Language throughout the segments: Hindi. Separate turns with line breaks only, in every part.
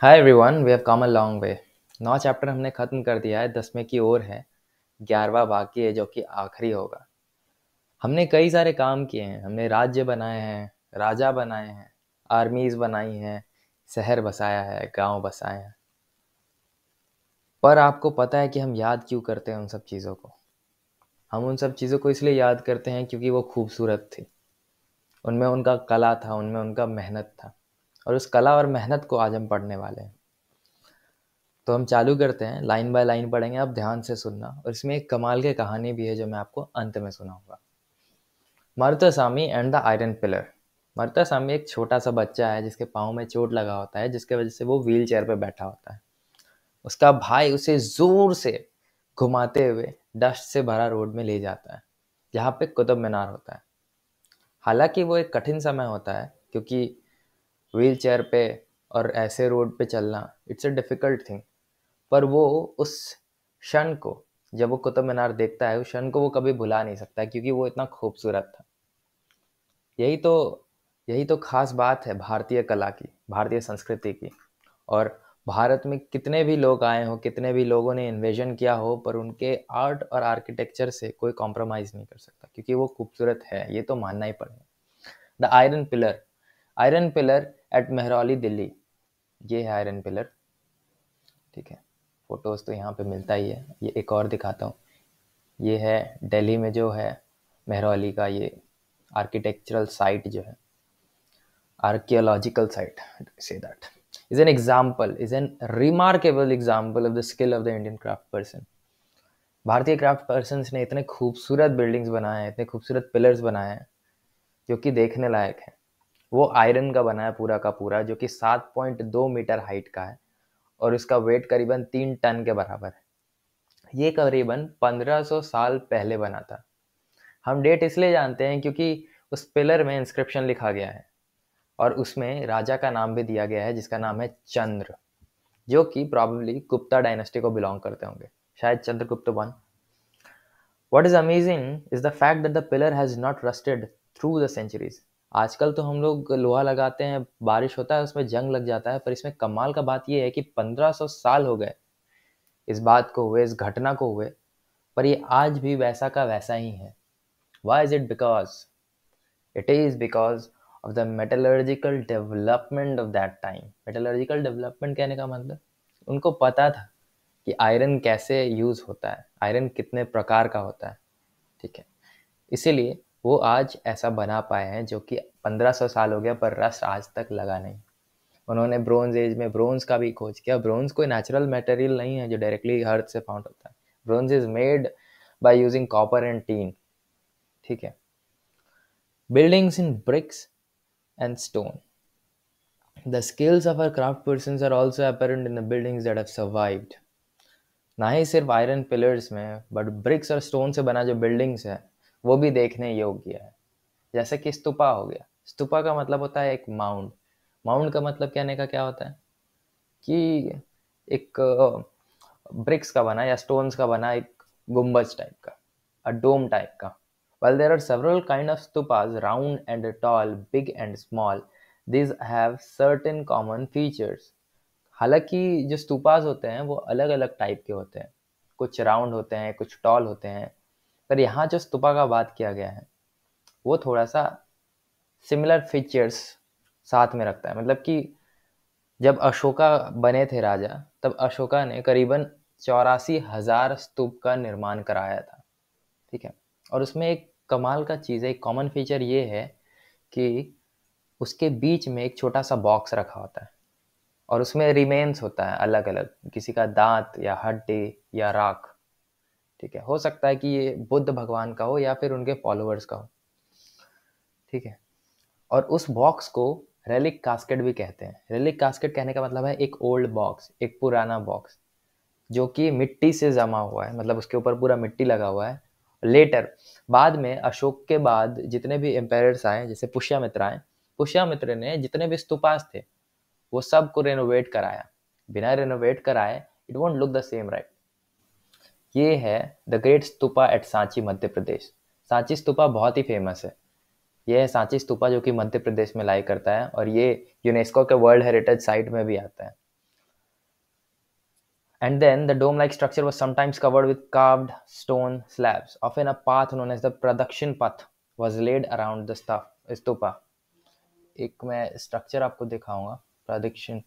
Hi everyone we have come a long way नौ चैप्टर हमने ख़त्म कर दिया है दसवें की ओर है ग्यारहवा बाकी है जो कि आखिरी होगा हमने कई सारे काम किए हैं हमने राज्य बनाए हैं राजा बनाए हैं आर्मीज़ बनाई हैं शहर बसाया है गांव बसाए हैं पर आपको पता है कि हम याद क्यों करते हैं उन सब चीज़ों को हम उन सब चीज़ों को इसलिए याद करते हैं क्योंकि वो खूबसूरत थी उनमें उनका कला था उनमें उनका मेहनत था और उस कला और मेहनत को आज हम पढ़ने वाले हैं तो हम चालू करते हैं लाइन बाय लाइन पढ़ेंगे आप ध्यान से सुनना और इसमें एक कमाल की कहानी भी है जो मैं आपको अंत में सुनाऊंगा Swami and the iron pillar Swami एक छोटा सा बच्चा है जिसके पाँव में चोट लगा होता है जिसके वजह से वो व्हील चेयर पर बैठा होता है उसका भाई उसे ज़ोर से घुमाते हुए डस्ट से भरा रोड में ले जाता है जहाँ पे कुतुब मीनार होता है हालांकि वो एक कठिन समय होता है क्योंकि व्हील चेयर पे और ऐसे रोड पे चलना इट्स अ डिफ़िकल्ट थिंग पर वो उस क्षण को जब वो कुतुब मीनार देखता है उस क्षण को वो कभी भुला नहीं सकता क्योंकि वो इतना खूबसूरत था यही तो यही तो खास बात है भारतीय कला की भारतीय संस्कृति की और भारत में कितने भी लोग आए हों कितने भी लोगों ने इन्वेजन किया हो पर उनके आर्ट और आर्किटेक्चर से कोई कॉम्प्रोमाइज़ नहीं कर सकता क्योंकि वो खूबसूरत है ये तो मानना ही पड़ेगा the iron pillar iron pillar at Mehrauli Delhi ये है आयरन पिलर ठीक है फ़ोटोज़ तो यहाँ पे मिलता ही है ये एक और दिखाता हूँ ये है दिल्ली में जो है मेहरौली का ये आर्किटेक्चरल साइट जो है आर्कियोलॉजिकल साइट से that is an example is an remarkable example of the skill of the Indian craft person भारतीय क्राफ्ट पर्सन ने इतने खूबसूरत बिल्डिंग्स बनाए हैं इतने खूबसूरत पिलर्स बनाए हैं जो कि देखने लायक हैं वो आयरन का बना है पूरा का पूरा जो कि सात पॉइंट दो मीटर हाइट का है और उसका वेट करीबन तीन टन के बराबर है ये करीबन पंद्रह सौ साल पहले बना था हम डेट इसलिए जानते हैं क्योंकि उस पिलर में इंस्क्रिप्शन लिखा गया है और उसमें राजा का नाम भी दिया गया है जिसका नाम है चंद्र जो कि प्रॉब्लली गुप्ता डायनेस्टी को बिलोंग करते होंगे शायद Chandragupta one what is amazing is the fact that the pillar has not rusted through the centuries आजकल तो हम लोग लोहा लगाते हैं बारिश होता है उसमें जंग लग जाता है पर इसमें कमाल का बात यह है कि 1500 साल हो गए इस बात को हुए इस घटना को हुए पर ये आज भी वैसा का वैसा ही है why is it because it is because of the metallurgical development of that time metallurgical development कहने का मतलब उनको पता था कि आयरन कैसे यूज़ होता है आयरन कितने प्रकार का होता है ठीक है इसीलिए वो आज ऐसा बना पाए हैं जो कि 1500 साल हो गया पर रस आज तक लगा नहीं उन्होंने ब्रोंज एज में ब्रोंज का भी खोज किया ब्रोंज कोई नेचुरल मटेरियल नहीं है जो डायरेक्टली हर्थ से फाउंड होता है bronze is made by using copper and tin ठीक है buildings in bricks and stone the skills of our craft person are also apparent in the buildings that have survived ना ही सिर्फ आयरन पिलर्स में बट ब्रिक्स और स्टोन से बना जो बिल्डिंग्स है वो भी देखने योग्य है जैसे कि स्तूपा हो गया स्तूपा का मतलब होता है एक माउंड माउंड का मतलब कहने का क्या होता है कि एक ब्रिक्स का बना या स्टोन्स का बना एक गुम्बज टाइप का अ डोम टाइप का well there are several kind of stupas round and tall big and small these have certain common features हालांकि जो स्तूपाज होते हैं वो अलग अलग टाइप के होते हैं कुछ राउंड होते हैं कुछ टॉल होते हैं पर यहाँ जो स्तूपा का बात किया गया है वो थोड़ा सा सिमिलर फीचर्स साथ में रखता है मतलब कि जब अशोका बने थे राजा तब अशोका ने करीबन चौरासी हजार स्तूप का निर्माण कराया था ठीक है और उसमें एक कमाल का चीज़ है एक कॉमन फीचर ये है कि उसके बीच में एक छोटा सा बॉक्स रखा होता है और उसमें रिमेन्स होता है अलग अलग किसी का दांत या हड्डी या राख ठीक है हो सकता है कि ये बुद्ध भगवान का हो या फिर उनके फॉलोअर्स का हो ठीक है और उस बॉक्स को रेलिक कास्केट भी कहते हैं रेलिक कास्केट कहने का मतलब है एक ओल्ड बॉक्स एक पुराना बॉक्स जो कि मिट्टी से जमा हुआ है मतलब उसके ऊपर पूरा मिट्टी लगा हुआ है लेटर बाद में अशोक के बाद जितने भी एम्पायर्स आए जैसे पुष्यामित्र आए पुष्यामित्र ने जितने भी स्तूपास थे वो सब को रेनोवेट कराया बिना रेनोवेट कराए it won't look the same right ये है the great stupa at Sanchi Madhya Pradesh Sanchi stupa बहुत ही फेमस है यह है सांची स्तूपा जो कि मध्य प्रदेश में लाई करता है और ये यूनेस्को के वर्ल्ड हेरिटेज साइट में भी आता है and then the dome like structure was sometimes covered with card stone slabs of an a path known as the pradakshina path was led around the stupa एक मैं स्ट्रक्चर आपको दिखाऊंगा प्रदक्षिण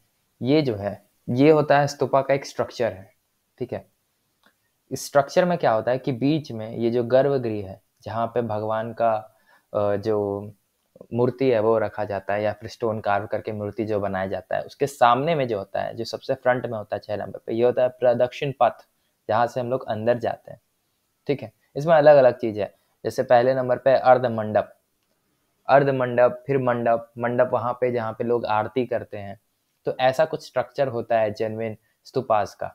ये जो है ये होता है स्तूपा का एक स्ट्रक्चर है ठीक है स्ट्रक्चर में क्या होता है कि बीच में ये जो गर्भगृह है जहाँ पे भगवान का जो मूर्ति है वो रखा जाता है या फिर स्टोन कार्व करके मूर्ति जो बनाया जाता है उसके सामने में जो होता है जो सबसे फ्रंट में होता है छह नंबर पे ये होता है प्रदक्षिण पथ जहाँ से हम लोग अंदर जाते हैं ठीक है इसमें अलग अलग चीज़ है जैसे पहले नंबर पे अर्ध मंडप अर्ध मंडप फिर मंडप मंडप वहाँ पे जहाँ पे लोग आरती करते हैं तो ऐसा कुछ स्ट्रक्चर होता है जेनविन स्तूपास का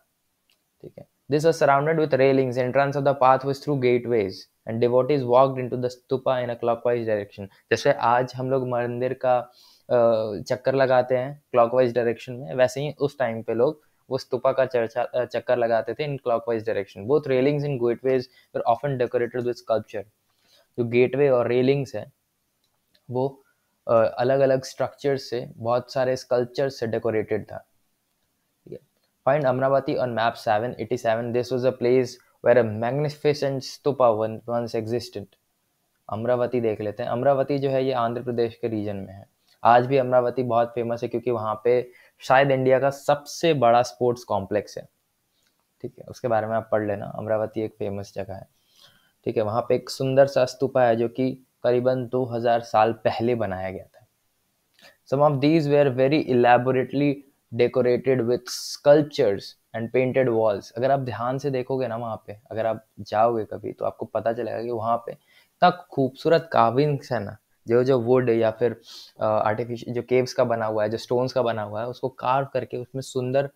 ठीक है This was surrounded with railings. Entrance of the path was through gateways, and devotees walked into the stupa in a clockwise direction. जैसे आज हम लोग मंदिर का चक्कर लगाते हैं clockwise direction में वैसे ही उस time पे लोग वो स्तूपा का चर्चा चक्कर लगाते थे in clockwise direction both railings in gateways were often decorated with sculpture जो गेटवे और रेलिंग्स हैं वो अलग अलग स्ट्रक्चर से बहुत सारे स्कल्पचर से डेकोरेटेड था Find Amravati on map 787. This was a place where a magnificent stupa once existed. Amravati देख लेते हैं अमरावती जो है ये आंध्र प्रदेश के रीजन में है आज भी अमरावती बहुत फेमस है क्योंकि वहाँ पे शायद इंडिया का सबसे बड़ा स्पोर्ट्स कॉम्प्लेक्स है ठीक है उसके बारे में आप पढ़ लेना अमरावती एक फेमस जगह है ठीक है वहाँ पे एक सुंदर सा स्तूपा है जो कि करीबन 2000 साल पहले बनाया गया था some of these were very elaborately decorated with sculptures and painted walls अगर आप ध्यान से देखोगे ना वहाँ पे अगर आप जाओगे कभी तो आपको पता चलेगा कि वहाँ पे इतना खूबसूरत काविंग्स है ना जो जो वुड या फिर आर्टिफिशियल जो केव्स का बना हुआ है जो स्टोन्स का बना हुआ है उसको कार्व करके उसमें सुंदर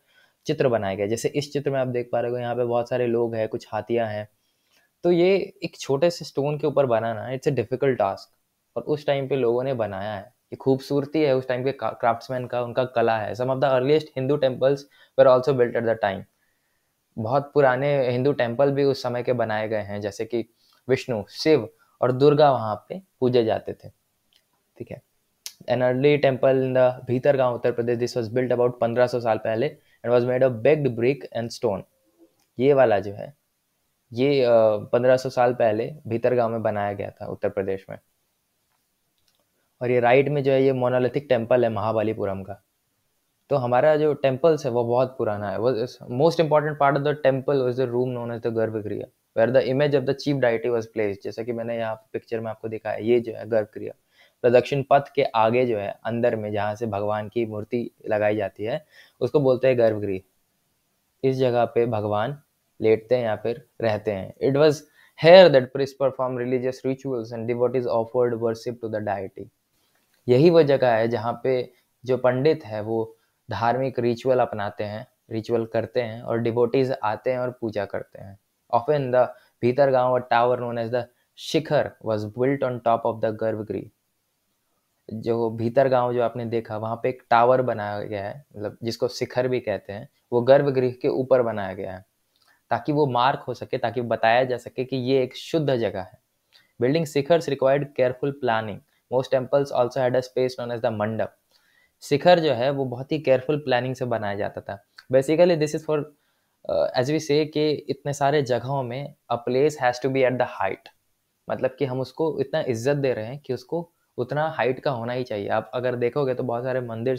चित्र बनाए गए जैसे इस चित्र में आप देख पा रहे हो यहाँ पे बहुत सारे लोग हैं कुछ हाथियाँ हैं तो ये एक छोटे से स्टोन के ऊपर बनाना इट्स अ डिफिकल्ट टास्क और उस टाइम पे लोगों ने बनाया है ये खूबसूरती है उस टाइम के क्राफ्ट्समैन का उनका कला है some of the earliest Hindu temples were also built at the time बहुत पुराने हिंदू टेम्पल भी उस समय के बनाए गए हैं जैसे कि विष्णु शिव और दुर्गा वहाँ पे पूजे जाते थे ठीक है an early temple in the Bhitargaon Uttar Pradesh this was built about पंद्रह सौ साल पहले and was made of baked brick and stone ये वाला जो है ये पंद्रह सौ साल पहले भीतर गाँव में बनाया गया था उत्तर प्रदेश में और ये राइट में जो है ये मोनालिथिक टेम्पल है महाबालीपुरम का तो हमारा जो टेम्पल्स है वो बहुत पुराना है most important part of the temple is the room known as the गर्भक्रिया where the image of the chief deity was place जैसा कि मैंने यहाँ पिक्चर में आपको दिखाया ये जो है गर्भक्रिया प्रदक्षिण पथ के आगे जो है अंदर में जहाँ से भगवान की मूर्ति लगाई जाती है उसको बोलते हैं गर्भगृह इस जगह पे भगवान लेटते हैं या फिर रहते हैं it was here that priests perform religious rituals and devotees offered worship to the deity यही वह जगह है जहाँ पे जो पंडित है वो धार्मिक रिचुअल अपनाते हैं रिचुअल करते हैं और डिबोटीज आते हैं और पूजा करते हैं इन द भीतर गाँव और tower known as the shikhar was built on top of the garbhagriha जो भीतर गांव जो आपने देखा वहाँ पे एक टावर बनाया गया है मतलब जिसको शिखर भी कहते हैं वो गर्भगृह के ऊपर बनाया गया है ताकि वो मार्क हो सके ताकि बताया जा सके कि ये एक शुद्ध जगह है building shikhars required careful planning most temples also had a space known as the mandap शिखर जो है वो बहुत ही केयरफुल प्लानिंग से बनाया जाता था basically this is for as we say कि इतने सारे जगहों में a place has to be at the height मतलब कि हम उसको इतना इज्जत दे रहे हैं कि उसको उतना हाइट का होना ही चाहिए आप अगर देखोगे तो बहुत सारे मंदिर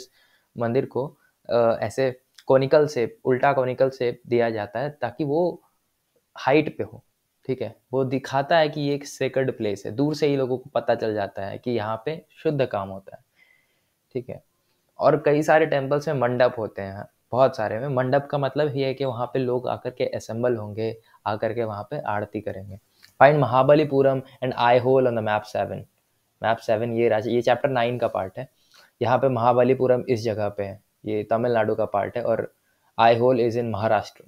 मंदिर को uh, ऐसे कॉनिकल सेप उल्टा कॉनिकल सेप दिया जाता है ताकि वो हाइट पे हो ठीक है वो दिखाता है कि ये एक सेकंड प्लेस है दूर से ही लोगों को पता चल जाता है कि यहाँ पे शुद्ध काम होता है ठीक है और कई सारे टेम्पल्स में मंडप होते हैं बहुत सारे में मंडप का मतलब ये है कि वहाँ पे लोग आकर के असेंबल होंगे आकर के वहाँ पे आरती करेंगे find Mahabalipuram and Aihole on the map seven map seven ये राज्य ये चैप्टर नाइन का पार्ट है यहाँ पे महाबलीपुरम इस जगह पे है ये तमिलनाडु का पार्ट है और Aihole is in Maharashtra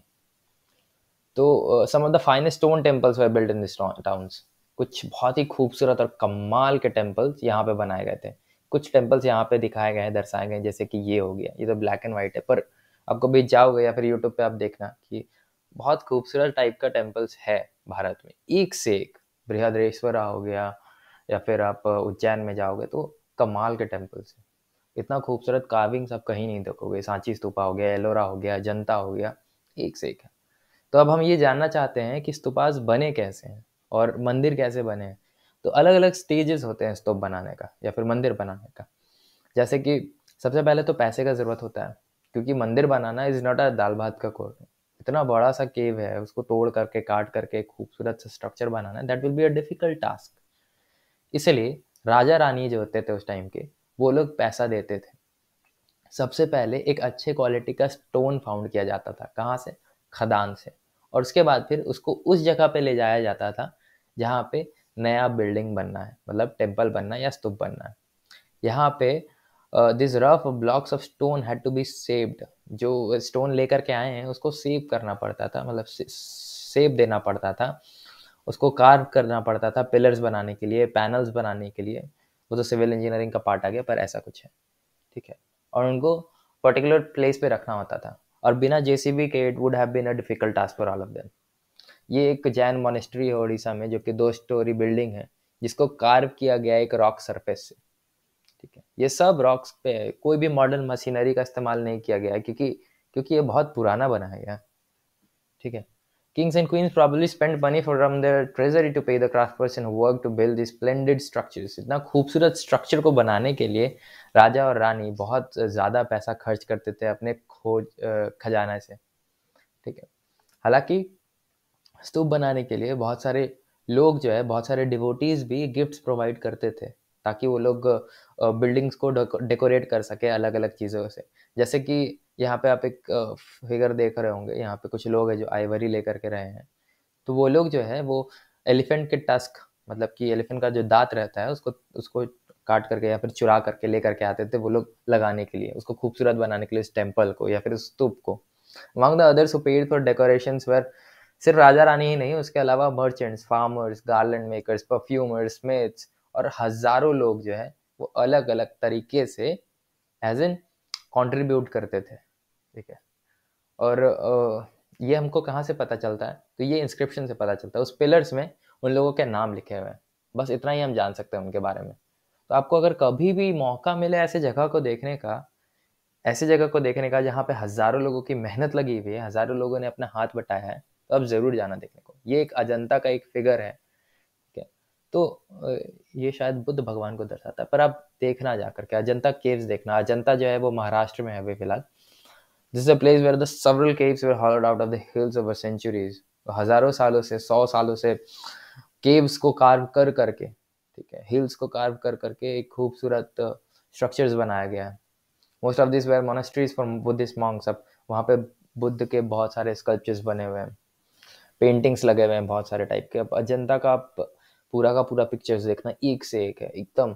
तो some of the finest stone temples we build in this towns कुछ बहुत ही खूबसूरत और कमाल के टेम्पल्स यहाँ पे बनाए गए थे कुछ टेम्पल्स यहाँ पे दिखाए गए हैं दर्शाए गए हैं जैसे कि ये हो गया ये तो ब्लैक एंड वाइट है पर आपको भी जाओगे या फिर यूट्यूब पे आप देखना कि बहुत खूबसूरत टाइप का टेम्पल्स है भारत में एक से एक बृहद्रेश्वरा हो गया या फिर आप उज्जैन में जाओगे तो कमाल के टेम्पल्स हैं इतना खूबसूरत कार्विंग्स आप कहीं नहीं देखोगे सांची स्तूपा हो गया एलोरा हो गया जनता हो गया एक से एक है तो अब हम ये जानना चाहते हैं कि स्तूपास बने कैसे हैं और मंदिर कैसे बने हैं तो अलग अलग स्टेजेस होते हैं स्तूप बनाने का या फिर मंदिर बनाने का जैसे कि सबसे पहले तो पैसे का ज़रूरत होता है क्योंकि मंदिर बनाना इज़ नॉट अ दाल भात का कोर इतना बड़ा सा केव है उसको तोड़ करके काट करके खूबसूरत सा स्ट्रक्चर बनाना that will be a difficult task इसलिए राजा रानी जो होते थे उस टाइम के वो लोग पैसा देते थे सबसे पहले एक अच्छे क्वालिटी का स्टोन फाउंड किया जाता था कहाँ से खदान से और उसके बाद फिर उसको उस जगह पे ले जाया जाता था जहाँ पे नया बिल्डिंग बनना है मतलब टेम्पल बनना है या स्तूप बनना है यहाँ पे this rough blocks of stone had to be saved जो स्टोन लेकर के आए हैं उसको सेव करना पड़ता था मतलब सेव देना पड़ता था उसको कार्व करना पड़ता था पिलर्स बनाने के लिए पैनल्स बनाने के लिए वो तो सिविल इंजीनियरिंग का पार्ट आ गया पर ऐसा कुछ है ठीक है और उनको पर्टिकुलर प्लेस पे रखना होता था और बिना जेसीबी के it would have been a difficult task for all of them ये एक जैन मोनेस्ट्री है उड़ीसा में जो कि दो स्टोरी बिल्डिंग है जिसको कार्व किया गया एक रॉक सरफेस से ठीक है ये सब रॉक्स पे कोई भी मॉडर्न मशीनरी का इस्तेमाल नहीं किया गया है क्योंकि क्योंकि ये बहुत पुराना बना है यार ठीक है Kings and queens probably spent money from their treasury to pay the craftsperson who worked to build these splendid structures. इतना खूबसूरत स्ट्रक्चर को बनाने के लिए राजा और रानी बहुत ज़्यादा पैसा खर्च करते थे अपने खोज खजाना से ठीक है हालांकि स्तूप बनाने के लिए बहुत सारे लोग जो है बहुत सारे डिवोटीज़ भी गिफ्ट्स प्रोवाइड करते थे ताकि वो लोग बिल्डिंग्स को डेकोरेट कर सके अलग अलग चीज़ों से जैसे कि यहाँ पे आप एक फिगर देख रहे होंगे यहाँ पे कुछ लोग हैं जो आइवरी लेकर के रहे हैं तो वो लोग जो है वो एलिफेंट के टस्क मतलब कि एलिफेंट का जो दांत रहता है उसको उसको काट करके या फिर चुरा करके ले करके आते थे वो लोग लगाने के लिए उसको खूबसूरत बनाने के लिए उस टेम्पल को या फिर उस स्तूप को among the others paid for decoration were सिर्फ राजा रानी ही नहीं उसके अलावा merchants farmers garland makers perfumers smiths और हज़ारों लोग जो है वो अलग अलग तरीके से एज एन कॉन्ट्रीब्यूट करते थे ठीक है और ये हमको कहाँ से पता चलता है तो ये इंस्क्रिप्शन से पता चलता है उस पिलर्स में उन लोगों के नाम लिखे हुए हैं बस इतना ही हम जान सकते हैं उनके बारे में तो आपको अगर कभी भी मौका मिले ऐसे जगह को देखने का ऐसे जगह को देखने का जहाँ पे हज़ारों लोगों की मेहनत लगी हुई है हज़ारों लोगों ने अपना हाथ बटाया है तो आप ज़रूर जाना देखने को ये एक अजंता का एक फिगर है ठीक है तो ये शायद बुद्ध भगवान को दर्शाता है पर आप देखना जा करके अजंता केव्स देखना अजंता जो है वो महाराष्ट्र में है अभी फिलहाल this a place where the several caves were hollowed out of the hills over centuries हजारों सालों से सौ सालों से केव्स को कार्व कर करके ठीक है हिल्स को कार्व कर करके एक खूबसूरत स्ट्रक्चर्स बनाया गया है most of this were monasteries for Buddhist monks अब वहाँ पे बुद्ध के बहुत सारे स्कल्पचर्स बने हुए हैं पेंटिंग्स लगे हुए हैं बहुत सारे टाइप के अब अजंता का आप पूरा का पूरा पिक्चर्स देखना एक से एक है एकदम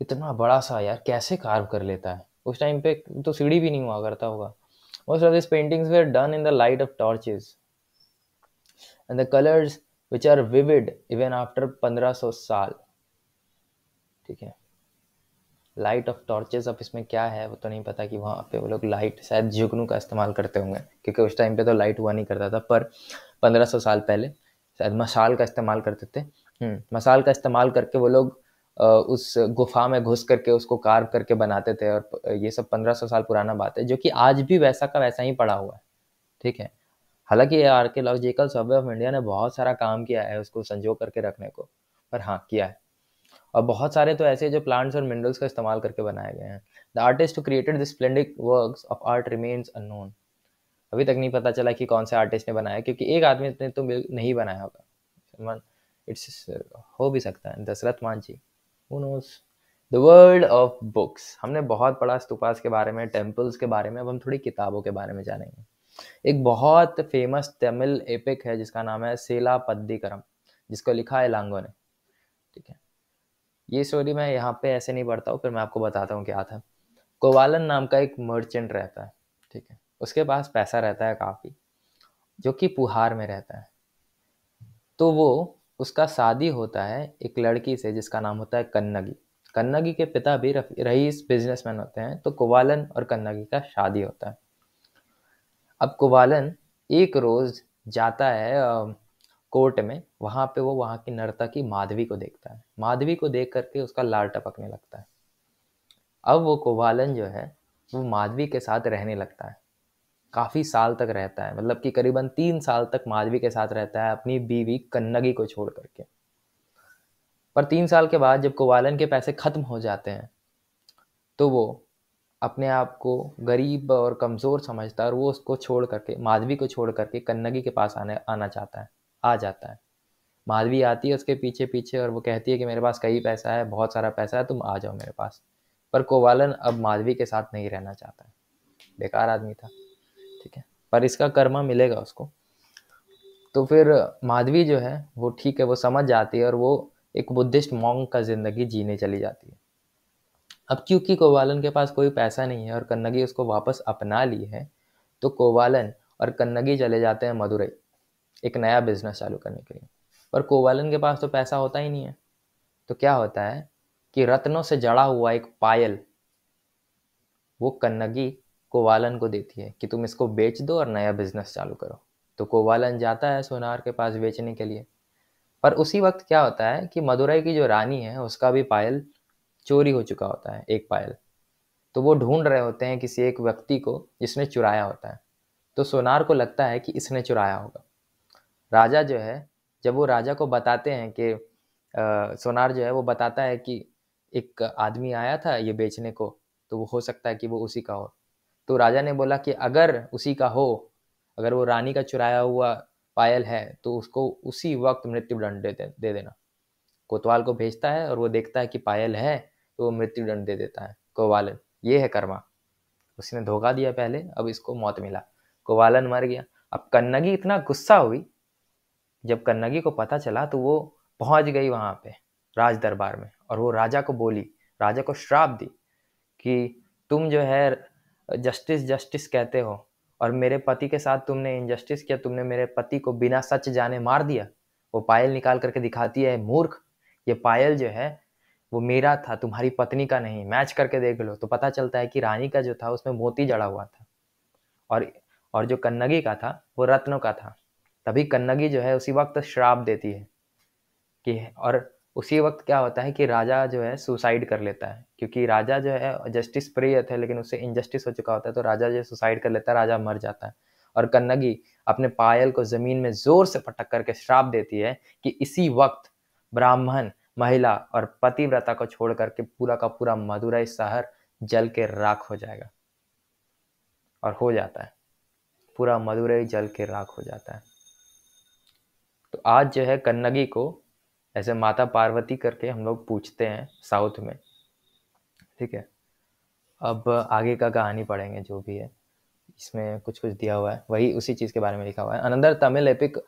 इतना बड़ा सा यार कैसे कार्व कर लेता है उस टाइम पे तो सीढ़ी भी नहीं हुआ करता होगा most of this paintings were done in the light of torches and the colours which are vivid even after पंद्रह सौ साल ठीक है लाइट ऑफ टॉर्चेस अब इसमें क्या है वो तो नहीं पता कि वहाँ पे वो लोग लाइट शायद झुगनू का इस्तेमाल करते होंगे क्योंकि उस टाइम पे तो लाइट हुआ नहीं करता था पर पंद्रह सौ साल पहले शायद मसाल का इस्तेमाल करते थे हम्म, मसाल का इस्तेमाल करके वो लोग उस गुफा में घुस करके उसको कार्व करके बनाते थे और ये सब पंद्रह सौ साल पुराना बात है जो कि आज भी वैसा का वैसा ही पड़ा हुआ है ठीक है हालांकि ये आर्कियोलॉजिकल सर्वे ऑफ इंडिया ने बहुत सारा काम किया है उसको संजो करके रखने को पर हाँ किया है और बहुत सारे तो ऐसे जो प्लांट्स और मिनरल्स का इस्तेमाल करके बनाए गए हैं the artist created this splendid work of art remains unknown अभी तक नहीं पता चला कि कौन से आर्टिस्ट ने बनाया क्योंकि एक आदमी ने तो नहीं बनाया होगा इट्स हो भी सकता है Dasharath Maan ji knows the world of books हमने बहुत पढ़ा स्तूपास के बारे में टेम्पल्स के बारे में अब हम थोड़ी किताबों के बारे में जानेंगे एक बहुत फेमस तमिल एपिक है जिसका नाम है सेला पद्दीकरम जिसको लिखा है लांगो ने ठीक है ये स्टोरी मैं यहाँ पे ऐसे नहीं पढ़ता हूँ फिर मैं आपको बताता हूँ क्या था कोवालन नाम का एक मर्चेंट रहता है ठीक है उसके पास पैसा रहता है काफ़ी जो कि पुहार में रहता है तो वो उसका शादी होता है एक लड़की से जिसका नाम होता है कन्नगी कन्नगी के पिता भी रईस बिजनेसमैन होते हैं तो कोवालन और कन्नगी का शादी होता है अब कुवालन एक रोज़ जाता है कोर्ट में वहाँ पे वो वहाँ की नर्तकी माधवी को देखता है माधवी को देख करके उसका लाल टपकने लगता है अब वो कुवालन जो है वो माधवी के साथ रहने लगता है काफ़ी साल तक रहता है मतलब कि करीबन तीन साल तक माधवी के साथ रहता है अपनी बीवी कन्नगी को छोड़ करके पर तीन साल के बाद जब कोवालन के पैसे ख़त्म हो जाते हैं तो वो अपने आप को गरीब और कमज़ोर समझता है और वो उसको छोड़ करके माधवी को छोड़ करके कन्नगी के पास आने आना चाहता है आ जाता है माधवी आती है उसके पीछे पीछे और वो कहती है कि मेरे पास कई पैसा है बहुत सारा पैसा है तुम आ जाओ मेरे पास पर कोवालन अब माधवी के साथ नहीं रहना चाहता है बेकार आदमी था ठीक है पर इसका कर्मा मिलेगा उसको तो फिर माधवी जो है वो ठीक है वो समझ जाती है और वो एक बुद्धिस्ट मॉन्ग का ज़िंदगी जीने चली जाती है अब क्योंकि कोवालन के पास कोई पैसा नहीं है और कन्नगी उसको वापस अपना ली है तो कोवालन और कन्नगी चले जाते हैं मदुरई एक नया बिजनेस चालू करने के लिए पर कोवालन के पास तो पैसा होता ही नहीं है तो क्या होता है कि रत्नों से जड़ा हुआ एक पायल वो कन्नगी कोवालन को देती है कि तुम इसको बेच दो और नया बिजनेस चालू करो तो कोवालन जाता है सोनार के पास बेचने के लिए पर उसी वक्त क्या होता है कि मदुरई की जो रानी है उसका भी पायल चोरी हो चुका होता है एक पायल तो वो ढूंढ रहे होते हैं किसी एक व्यक्ति को जिसने चुराया होता है तो सोनार को लगता है कि इसने चुराया होगा राजा जो है जब वो राजा को बताते हैं कि आ, सोनार जो है वो बताता है कि एक आदमी आया था ये बेचने को तो वो हो सकता है कि वो उसी का हो तो राजा ने बोला कि अगर उसी का हो अगर वो रानी का चुराया हुआ पायल है तो उसको उसी वक्त मृत्यु दंड दे, दे देना कोतवाल को भेजता है और वो देखता है कि पायल है तो वो मृत्यु दंड दे देता है कोवालन ये है कर्मा उसने धोखा दिया पहले अब इसको मौत मिला कोवालन मर गया अब कन्नगी इतना गुस्सा हुई जब कन्नगी को पता चला तो वो पहुंच गई वहां पे राज दरबार में और वो राजा को बोली राजा को श्राप दी कि तुम जो है जस्टिस जस्टिस कहते हो और मेरे पति के साथ तुमने इनजस्टिस किया तुमने मेरे पति को बिना सच जाने मार दिया वो पायल निकाल करके दिखाती है मूर्ख ये पायल जो है वो मेरा था तुम्हारी पत्नी का नहीं मैच करके देख लो तो पता चलता है कि रानी का जो था उसमें मोती जड़ा हुआ था और और जो कन्नगी का था वो रत्नों का था तभी कन्नगी जो है उसी वक्त श्राप देती है कि और उसी वक्त क्या होता है कि राजा जो है सुसाइड कर लेता है क्योंकि राजा जो है जस्टिस प्रिय थे लेकिन उससे इनजस्टिस हो चुका होता है तो राजा जो सुसाइड कर लेता है राजा मर जाता है और कन्नगी अपने पायल को जमीन में जोर से पटक करके श्राप देती है कि इसी वक्त ब्राह्मण महिला और पतिव्रता को छोड़ करके पूरा का पूरा मदुराई शहर जल के राख हो जाएगा और हो जाता है पूरा मदुराई जल के राख हो जाता है तो आज जो है कन्नगी को ऐसे माता पार्वती करके हम लोग पूछते हैं साउथ में ठीक है अब आगे का कहानी पढ़ेंगे जो भी है इसमें कुछ कुछ दिया हुआ है वही उसी चीज़ के बारे में लिखा हुआ है another Tamil epic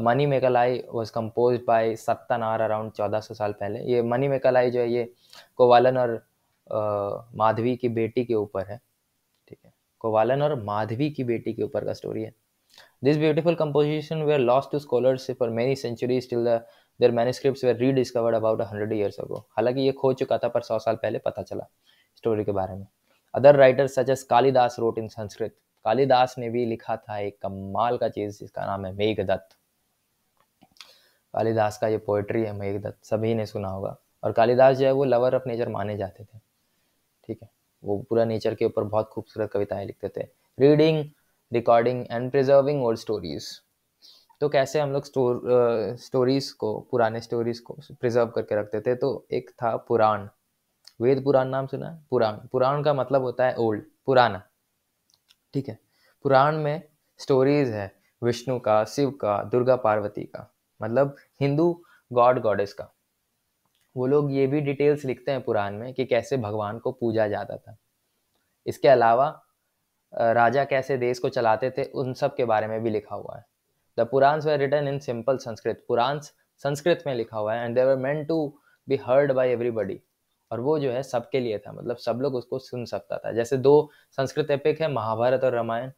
Manimekalai was compose by or around चौदह सौ साल पहले ये मनी मेकलाई जो है ये कोवालन और आ, माधवी की बेटी के ऊपर है ठीक है कोवालन और माधवी की बेटी के ऊपर का स्टोरी है this beautiful composition were lost to scholarship for many century till the their manuscript were rediscovered about hundred years ago हालांकि ये खो चुका था पर सौ साल पहले पता चला स्टोरी के बारे में other writer such as Kalidas wrote in Sanskrit Kalidas ने भी लिखा था एक कमाल का चीज जिसका नाम है मेघदत्त कालिदास का ये पोएट्री है मेघदत्त सभी ने सुना होगा और कालिदास जो है वो लवर ऑफ नेचर माने जाते थे ठीक है वो पूरा नेचर के ऊपर बहुत खूबसूरत कविताएं लिखते थे reading recording and preserving old stories तो कैसे हम लोग स्टोर स्टोरीज़ को पुराने स्टोरीज़ को प्रिजर्व करके रखते थे तो एक था पुराण वेद पुराण नाम सुना है पुराण पुराण का मतलब होता है ओल्ड पुराना ठीक है पुराण में स्टोरीज़ है विष्णु का शिव का दुर्गा पार्वती का मतलब हिंदू गॉड गॉडेस का वो लोग ये भी डिटेल्स लिखते हैं पुराण में कि कैसे भगवान को पूजा जाता था इसके अलावा राजा कैसे देश को चलाते थे उन सब के बारे में भी लिखा हुआ है the Puranas were written in simple Sanskrit Puranas Sanskrit में लिखा हुआ है and they were meant to be heard by everybody और वो जो है सबके लिए था मतलब सब लोग उसको सुन सकता था जैसे दो संस्कृत एपिक है महाभारत और रामायण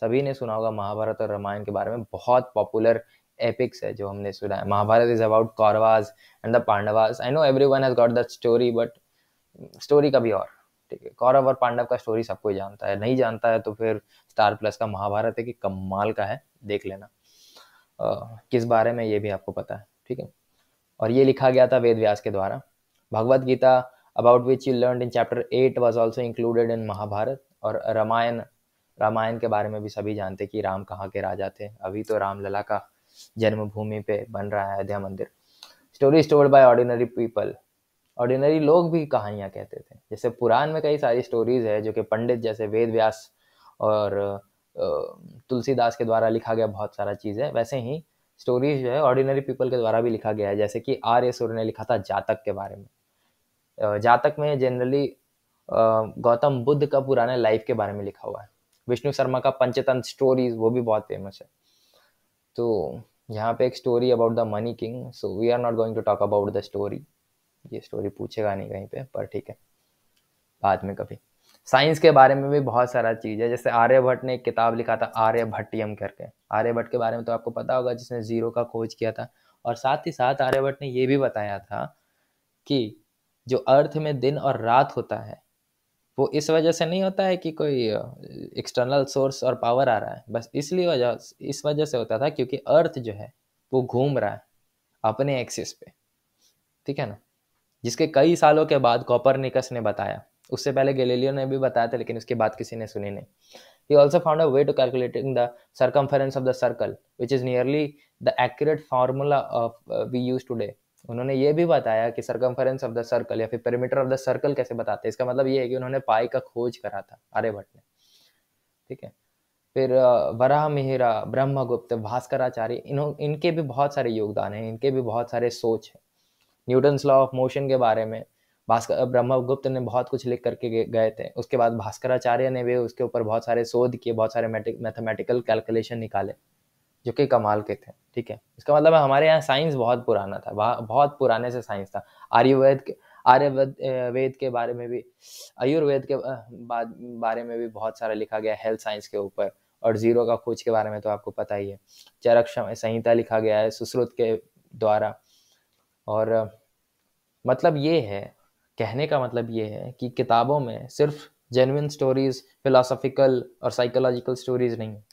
सभी ने सुना होगा महाभारत और रामायण के बारे में बहुत पॉपुलर एपिक्स है जो हमने सुना है Mahabharata is about Kauravas and the Pandavas I know everyone has got that story but story का भी और ठीक है कौरव और पांडव का स्टोरी सबको जानता है नहीं जानता है तो फिर स्टार प्लस का महाभारत है कि कमाल का है देख लेना किस बारे में ये भी आपको पता है ठीक है और ये लिखा गया था वेद व्यास के द्वारा Bhagavad Gita about which you learn in chapter eight was also included in Mahabharata और रामायण रामायण के बारे में भी सभी जानते कि राम कहाँ के राजा थे अभी तो रामलला का जन्मभूमि पे बन रहा है अयोध्या मंदिर story stored by ordinary people ordinary लोग भी कहानियाँ कहते थे जैसे पुराण में कई सारी स्टोरीज है जो कि पंडित जैसे वेद व्यास और तुलसीदास के द्वारा लिखा गया बहुत सारा चीज़ है वैसे ही स्टोरीज जो है ऑर्डिनरी पीपल के द्वारा भी लिखा गया है जैसे कि आर ए सूर्य ने लिखा था जातक के बारे में जातक में जनरली गौतम बुद्ध का पुराने लाइफ के बारे में लिखा हुआ है विष्णु शर्मा का पंचतन स्टोरीज वो भी बहुत फेमस है तो यहाँ पे एक story about the money king so we are not going to talk about the story ये स्टोरी पूछेगा नहीं कहीं पे पर ठीक है बाद में कभी साइंस के बारे में भी बहुत सारा चीज़ है जैसे आर्यभट्ट ने एक किताब लिखा था आर्यभट्टियम करके आर्यभट्ट के बारे में तो आपको पता होगा जिसने ज़ीरो का खोज किया था और साथ ही साथ आर्यभट्ट ने ये भी बताया था कि जो अर्थ में दिन और रात होता है वो इस वजह से नहीं होता है कि कोई एक्सटर्नल सोर्स और पावर आ रहा है बस इसलिए वजह इस वजह से होता था क्योंकि अर्थ जो है वो घूम रहा है अपने एक्सिस पे ठीक है ना जिसके कई सालों के बाद कॉपरनिकस ने बताया उससे पहले गैलीलियो ने भी बताया था लेकिन उसकी बात किसी ने सुनी नहीं he also found a way to calculating the circumference of the circle which is nearly the accurate formula of uh, we use today उन्होंने ये भी बताया कि सर्कम्फरेंस ऑफ द सर्कल या फिर पेरीमीटर ऑफ द सर्कल कैसे बताते हैं इसका मतलब ये है कि उन्होंने पाई का खोज करा था आर्यभट्ट ने ठीक है फिर uh, वराह मिहिरा ब्रह्मगुप्त भास्कराचार्य इन्हों इनके भी बहुत सारे योगदान हैं इनके भी बहुत सारे सोच हैं न्यूटन्स लॉ ऑफ मोशन के बारे में भास्कर ब्रह्मगुप्त ने बहुत कुछ लिख करके गए थे उसके बाद भास्कराचार्य ने भी उसके ऊपर बहुत सारे शोध किए बहुत सारे मैथमेटिकल कैलकुलेशन निकाले जो कि कमाल के थे ठीक है इसका मतलब हमारे यहाँ साइंस बहुत पुराना था बहुत पुराने से साइंस था आयुर्वेद के आर्यवेद वेद के बारे में भी आयुर्वेद के बाद बारे में भी बहुत सारा लिखा गया हेल्थ साइंस के ऊपर और जीरो का खोज के बारे में तो आपको पता ही है चरक संहिता लिखा गया है सुश्रुत के द्वारा और मतलब ये है कहने का मतलब ये है कि किताबों में सिर्फ जेनविन स्टोरीज फिलासफिकल और साइकोलॉजिकल स्टोरीज नहीं है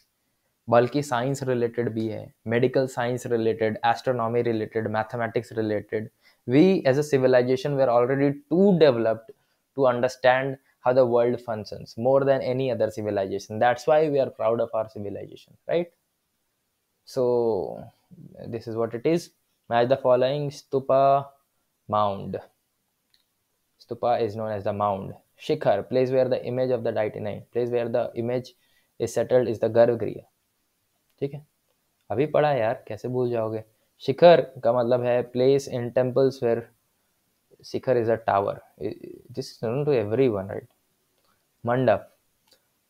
बल्कि साइंस रिलेटेड भी है medical science related astronomy related mathematics related we as a civilization we are already too developed to understand how the world functions more than any other civilization that's why we are proud of our civilization right so this is what it is match the following stupa mount Stupa is known as the mound. Shikhar, place where the image of the deity place where the image is settled is the गर्भगृह ठीक है अभी पढ़ा यार कैसे भूल जाओगे शिखर का मतलब है place in temples where shikhar is a tower this is known to everyone right mandap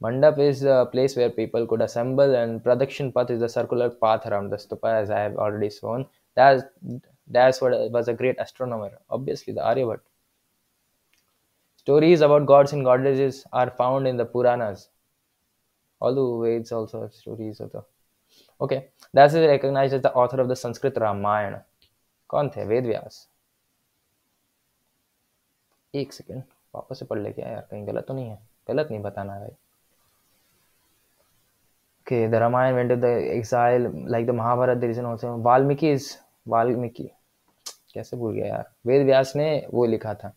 Mandap is a place where people could assemble, and Pradakshin Path is the circular path around the stupa, as I have already shown. That's that's what was a great astronomer, obviously the Aryabhatta. Stories about gods and goddesses are found in the Puranas. Although Vedas also have stories of the. Okay, Das is recognized as the author of the Sanskrit Ramayana. कौन थे वेद व्यास एक सेकेंड वापस से पढ़ लेके आया यार कहीं गलत तो नहीं है गलत नहीं बताना भाई के the Ramayana went the exile like the Mahabharata the reason is Valmiki is Valmiki कैसे भूल गया यार वेद व्यास ने वो लिखा था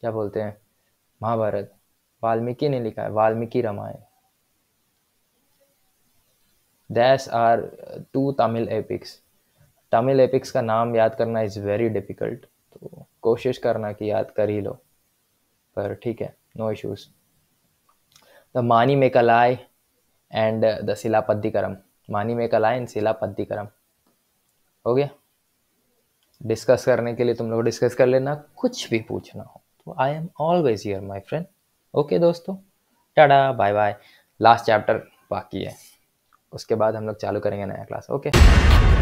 क्या बोलते हैं महाभारत वाल्मीकि ने लिखा है Valmiki Ramayana these are two Tamil epics Tamil epics का नाम याद करना इज़ वेरी डिफिकल्ट तो कोशिश करना कि याद कर ही लो पर ठीक है नो इश्यूज द मानी कलाय एंड द शिलापद्धिकरम मानी कलाय एंड शिलापद्धिकरम हो गया डिस्कस करने के लिए तुम लोग डिस्कस कर लेना कुछ भी पूछना हो I am always here my friend okay दोस्तों tata bye bye last chapter बाकी है उसके बाद हम लोग चालू करेंगे नया क्लास ओके